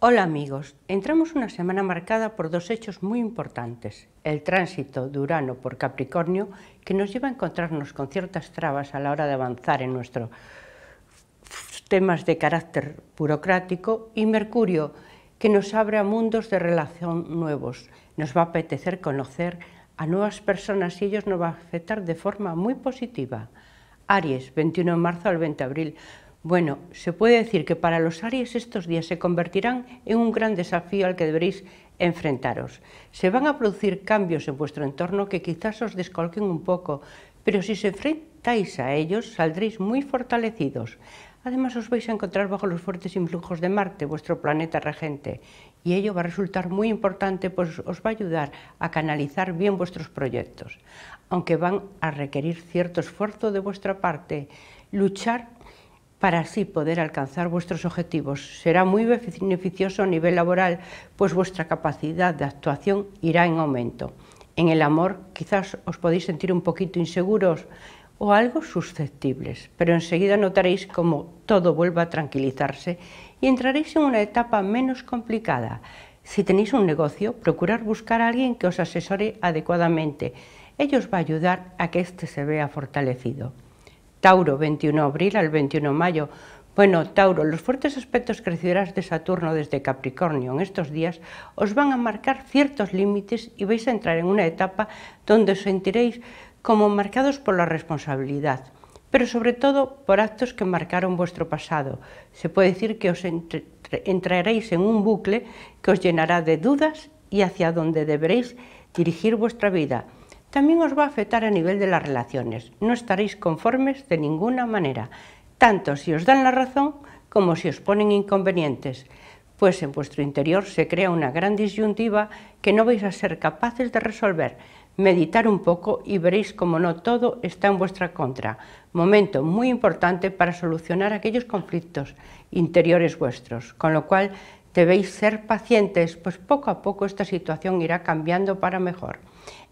Hola amigos, entramos una semana marcada por dos hechos muy importantes, el tránsito de Urano por Capricornio, que nos lleva a encontrarnos con ciertas trabas a la hora de avanzar en nuestros temas de carácter burocrático, y Mercurio, que nos abre a mundos de relación nuevos, nos va a apetecer conocer a nuevas personas y ellos nos va a afectar de forma muy positiva. Aries, 21 de marzo al 20 de abril, bueno, se puede decir que para los Aries estos días se convertirán en un gran desafío al que deberéis enfrentaros. Se van a producir cambios en vuestro entorno que quizás os descolquen un poco, pero si se enfrentáis a ellos saldréis muy fortalecidos. Además os vais a encontrar bajo los fuertes influjos de Marte, vuestro planeta regente, y ello va a resultar muy importante, pues os va a ayudar a canalizar bien vuestros proyectos, aunque van a requerir cierto esfuerzo de vuestra parte. Luchar para así poder alcanzar vuestros objetivos. Será muy beneficioso a nivel laboral, pues vuestra capacidad de actuación irá en aumento. En el amor quizás os podéis sentir un poquito inseguros o algo susceptibles, pero enseguida notaréis como todo vuelva a tranquilizarse y entraréis en una etapa menos complicada. Si tenéis un negocio, procurar buscar a alguien que os asesore adecuadamente. Ello os va a ayudar a que éste se vea fortalecido. Tauro, 21 de abril al 21 de mayo. Bueno, Tauro, los fuertes aspectos recibirás de Saturno desde Capricornio en estos días os van a marcar ciertos límites y vais a entrar en una etapa donde os sentiréis como marcados por la responsabilidad, pero sobre todo por actos que marcaron vuestro pasado. Se puede decir que os entraréis en un bucle que os llenará de dudas y hacia donde deberéis dirigir vuestra vida también os va a afectar a nivel de las relaciones. No estaréis conformes de ninguna manera, tanto si os dan la razón como si os ponen inconvenientes, pues en vuestro interior se crea una gran disyuntiva que no vais a ser capaces de resolver. Meditar un poco y veréis como no todo está en vuestra contra. Momento muy importante para solucionar aquellos conflictos interiores vuestros, con lo cual debéis ser pacientes, pues poco a poco esta situación irá cambiando para mejor.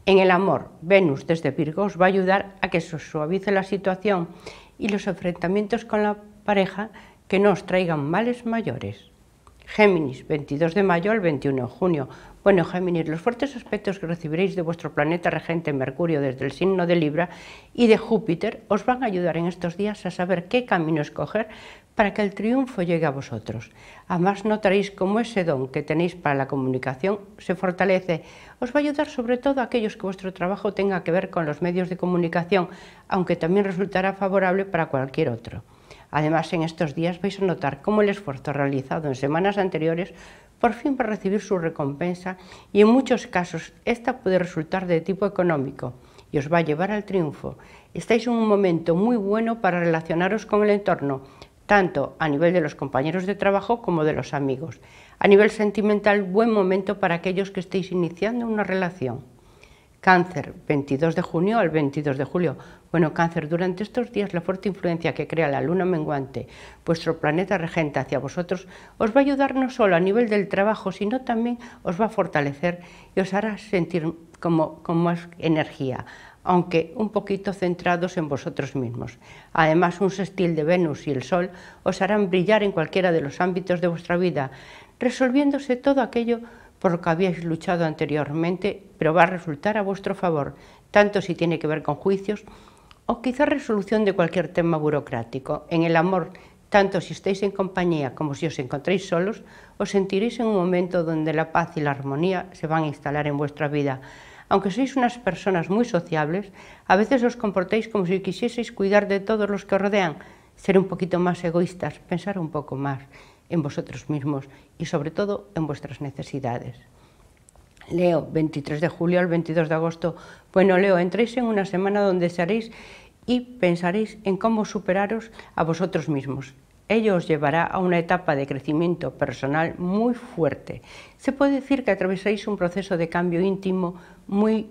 En el amor, Venus desde Virgo os va a ayudar a que se suavice la situación y los enfrentamientos con la pareja que no os traigan males mayores. Géminis, 22 de mayo al 21 de junio, bueno, Géminis, los fuertes aspectos que recibiréis de vuestro planeta regente Mercurio desde el signo de Libra y de Júpiter os van a ayudar en estos días a saber qué camino escoger para que el triunfo llegue a vosotros. Además notaréis cómo ese don que tenéis para la comunicación se fortalece. Os va a ayudar sobre todo a aquellos que vuestro trabajo tenga que ver con los medios de comunicación, aunque también resultará favorable para cualquier otro. Además, en estos días vais a notar cómo el esfuerzo realizado en semanas anteriores por fin para recibir su recompensa y en muchos casos esta puede resultar de tipo económico y os va a llevar al triunfo. Estáis en un momento muy bueno para relacionaros con el entorno, tanto a nivel de los compañeros de trabajo como de los amigos. A nivel sentimental, buen momento para aquellos que estéis iniciando una relación. Cáncer, 22 de junio al 22 de julio. Bueno, cáncer, durante estos días la fuerte influencia que crea la luna menguante, vuestro planeta regente hacia vosotros, os va a ayudar no solo a nivel del trabajo, sino también os va a fortalecer y os hará sentir como, con más energía, aunque un poquito centrados en vosotros mismos. Además, un sextil de Venus y el Sol os harán brillar en cualquiera de los ámbitos de vuestra vida, resolviéndose todo aquello por lo que habíais luchado anteriormente, pero va a resultar a vuestro favor, tanto si tiene que ver con juicios o quizá resolución de cualquier tema burocrático. En el amor, tanto si estáis en compañía como si os encontréis solos, os sentiréis en un momento donde la paz y la armonía se van a instalar en vuestra vida. Aunque sois unas personas muy sociables, a veces os comportáis como si quisieseis cuidar de todos los que os rodean, ser un poquito más egoístas, pensar un poco más en vosotros mismos y sobre todo en vuestras necesidades. Leo, 23 de julio al 22 de agosto. Bueno, Leo, entréis en una semana donde seréis y pensaréis en cómo superaros a vosotros mismos. Ello os llevará a una etapa de crecimiento personal muy fuerte. Se puede decir que atravesáis un proceso de cambio íntimo muy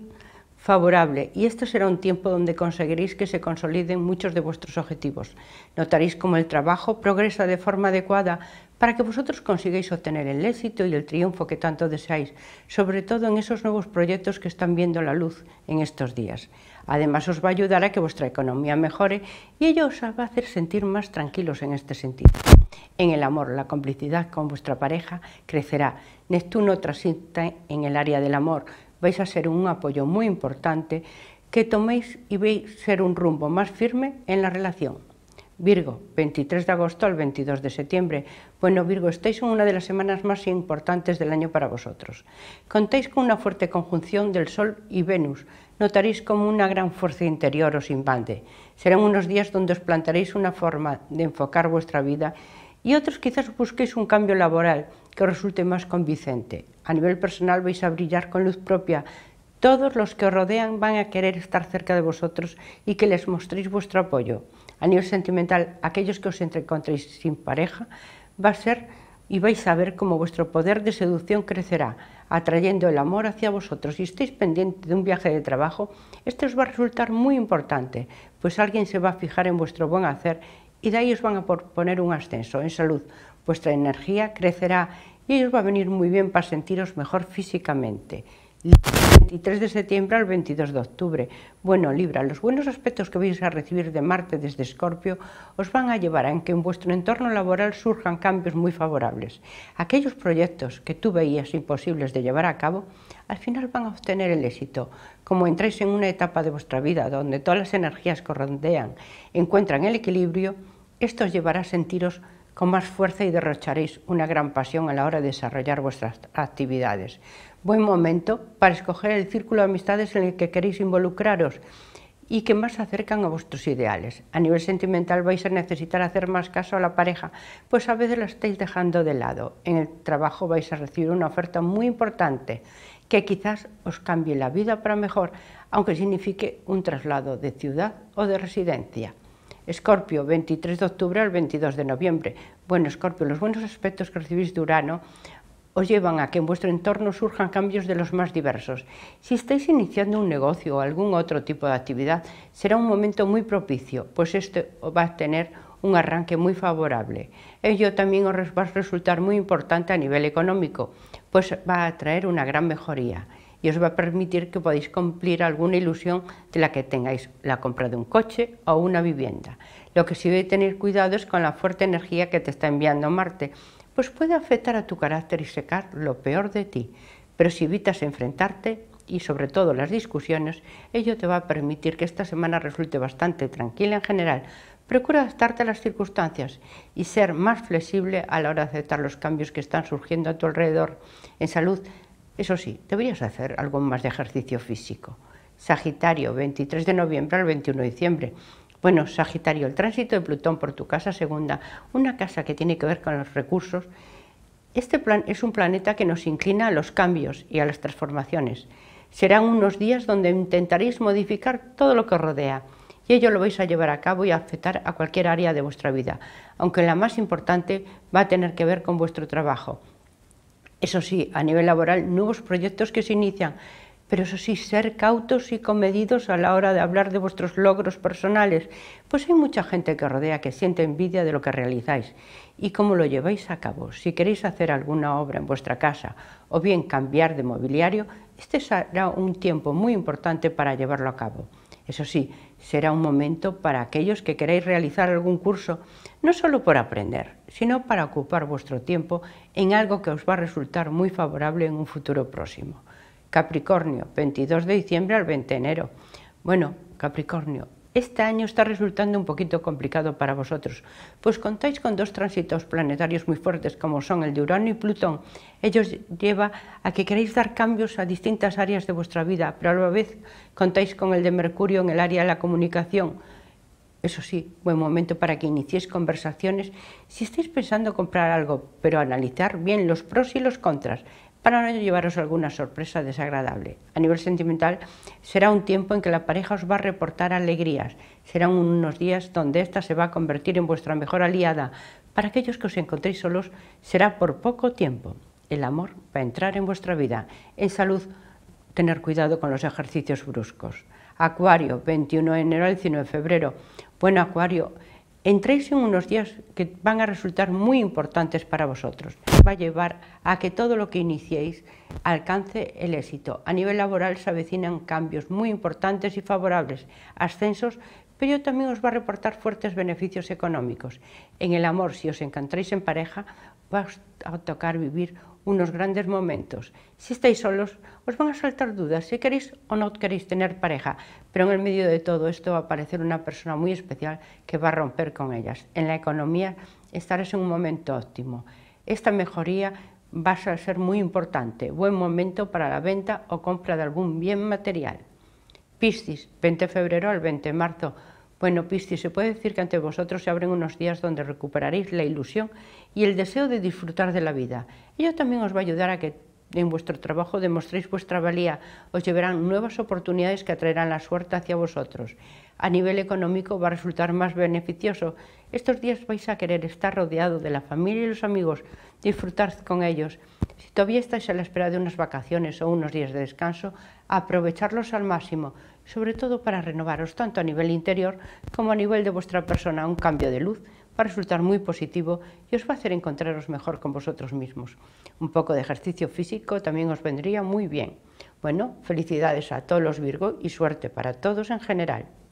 favorable y esto será un tiempo donde conseguiréis que se consoliden muchos de vuestros objetivos. Notaréis cómo el trabajo progresa de forma adecuada para que vosotros consigáis obtener el éxito y el triunfo que tanto deseáis, sobre todo en esos nuevos proyectos que están viendo la luz en estos días. Además os va a ayudar a que vuestra economía mejore y ello os va a hacer sentir más tranquilos en este sentido. En el amor, la complicidad con vuestra pareja crecerá. Neptuno transita en el área del amor, vais a ser un apoyo muy importante que toméis y veis ser un rumbo más firme en la relación. Virgo, 23 de agosto al 22 de septiembre. Bueno, Virgo, estáis en una de las semanas más importantes del año para vosotros. Contáis con una fuerte conjunción del Sol y Venus. Notaréis como una gran fuerza interior os invade. Serán unos días donde os plantaréis una forma de enfocar vuestra vida y otros quizás busquéis un cambio laboral que os resulte más convincente. A nivel personal vais a brillar con luz propia. Todos los que os rodean van a querer estar cerca de vosotros y que les mostréis vuestro apoyo. A nivel sentimental, aquellos que os encontréis sin pareja, va a ser y vais a ver cómo vuestro poder de seducción crecerá, atrayendo el amor hacia vosotros. Si estáis pendiente de un viaje de trabajo, este os va a resultar muy importante, pues alguien se va a fijar en vuestro buen hacer y de ahí os van a poner un ascenso en salud. Vuestra energía crecerá y ellos va a venir muy bien para sentiros mejor físicamente. 23 de septiembre al 22 de octubre. Bueno, Libra, los buenos aspectos que vais a recibir de Marte desde Escorpio os van a llevar a que en vuestro entorno laboral surjan cambios muy favorables. Aquellos proyectos que tú veías imposibles de llevar a cabo, al final van a obtener el éxito. Como entráis en una etapa de vuestra vida donde todas las energías que rodean encuentran el equilibrio, esto os llevará a sentiros con más fuerza y derrocharéis una gran pasión a la hora de desarrollar vuestras actividades. Buen momento para escoger el círculo de amistades en el que queréis involucraros y que más se acercan a vuestros ideales. A nivel sentimental vais a necesitar hacer más caso a la pareja, pues a veces la estáis dejando de lado. En el trabajo vais a recibir una oferta muy importante que quizás os cambie la vida para mejor, aunque signifique un traslado de ciudad o de residencia. Escorpio, 23 de octubre al 22 de noviembre. Bueno, Escorpio, los buenos aspectos que recibís de Urano os llevan a que en vuestro entorno surjan cambios de los más diversos. Si estáis iniciando un negocio o algún otro tipo de actividad, será un momento muy propicio, pues esto va a tener un arranque muy favorable. Ello también os va a resultar muy importante a nivel económico, pues va a traer una gran mejoría y os va a permitir que podáis cumplir alguna ilusión de la que tengáis la compra de un coche o una vivienda. Lo que sí debe tener cuidado es con la fuerte energía que te está enviando Marte, pues puede afectar a tu carácter y secar lo peor de ti. Pero si evitas enfrentarte, y sobre todo las discusiones, ello te va a permitir que esta semana resulte bastante tranquila en general. Procura adaptarte a las circunstancias y ser más flexible a la hora de aceptar los cambios que están surgiendo a tu alrededor. En salud, eso sí, deberías hacer algo más de ejercicio físico. Sagitario, 23 de noviembre al 21 de diciembre. Bueno, Sagitario, el tránsito de Plutón por tu casa segunda, una casa que tiene que ver con los recursos. Este plan es un planeta que nos inclina a los cambios y a las transformaciones. Serán unos días donde intentaréis modificar todo lo que os rodea y ello lo vais a llevar a cabo y a afectar a cualquier área de vuestra vida, aunque la más importante va a tener que ver con vuestro trabajo. Eso sí, a nivel laboral, nuevos proyectos que se inician, pero eso sí, ser cautos y comedidos a la hora de hablar de vuestros logros personales, pues hay mucha gente que rodea que siente envidia de lo que realizáis y cómo lo lleváis a cabo. Si queréis hacer alguna obra en vuestra casa o bien cambiar de mobiliario, este será un tiempo muy importante para llevarlo a cabo. Eso sí, será un momento para aquellos que queráis realizar algún curso, no solo por aprender, sino para ocupar vuestro tiempo en algo que os va a resultar muy favorable en un futuro próximo. Capricornio, 22 de diciembre al 20 de enero. Bueno, Capricornio, este año está resultando un poquito complicado para vosotros, pues contáis con dos tránsitos planetarios muy fuertes como son el de Urano y Plutón. Ellos lleva a que queréis dar cambios a distintas áreas de vuestra vida, pero a la vez contáis con el de Mercurio en el área de la comunicación. Eso sí, buen momento para que iniciéis conversaciones si estáis pensando comprar algo, pero analizar bien los pros y los contras para no llevaros alguna sorpresa desagradable. A nivel sentimental, será un tiempo en que la pareja os va a reportar alegrías, serán unos días donde ésta se va a convertir en vuestra mejor aliada. Para aquellos que os encontréis solos, será por poco tiempo. El amor va a entrar en vuestra vida. En salud, tener cuidado con los ejercicios bruscos. Acuario, 21 de enero al 19 de febrero. Bueno, Acuario, entréis en unos días que van a resultar muy importantes para vosotros va a llevar a que todo lo que iniciéis alcance el éxito. A nivel laboral se avecinan cambios muy importantes y favorables, ascensos, pero también os va a reportar fuertes beneficios económicos. En el amor, si os encontráis en pareja, va a tocar vivir unos grandes momentos. Si estáis solos, os van a saltar dudas si queréis o no queréis tener pareja, pero en el medio de todo esto va a aparecer una persona muy especial que va a romper con ellas. En la economía estaréis en un momento óptimo. Esta mejoría va a ser muy importante, buen momento para la venta o compra de algún bien material. Piscis, 20 de febrero al 20 de marzo. Bueno, Piscis, se puede decir que ante vosotros se abren unos días donde recuperaréis la ilusión y el deseo de disfrutar de la vida. Ello también os va a ayudar a que en vuestro trabajo demostréis vuestra valía, os llevarán nuevas oportunidades que atraerán la suerte hacia vosotros. A nivel económico va a resultar más beneficioso. Estos días vais a querer estar rodeado de la familia y los amigos, disfrutar con ellos. Si todavía estáis a la espera de unas vacaciones o unos días de descanso, aprovecharlos al máximo, sobre todo para renovaros tanto a nivel interior como a nivel de vuestra persona, un cambio de luz va a resultar muy positivo y os va a hacer encontraros mejor con vosotros mismos. Un poco de ejercicio físico también os vendría muy bien. Bueno, felicidades a todos los Virgo y suerte para todos en general.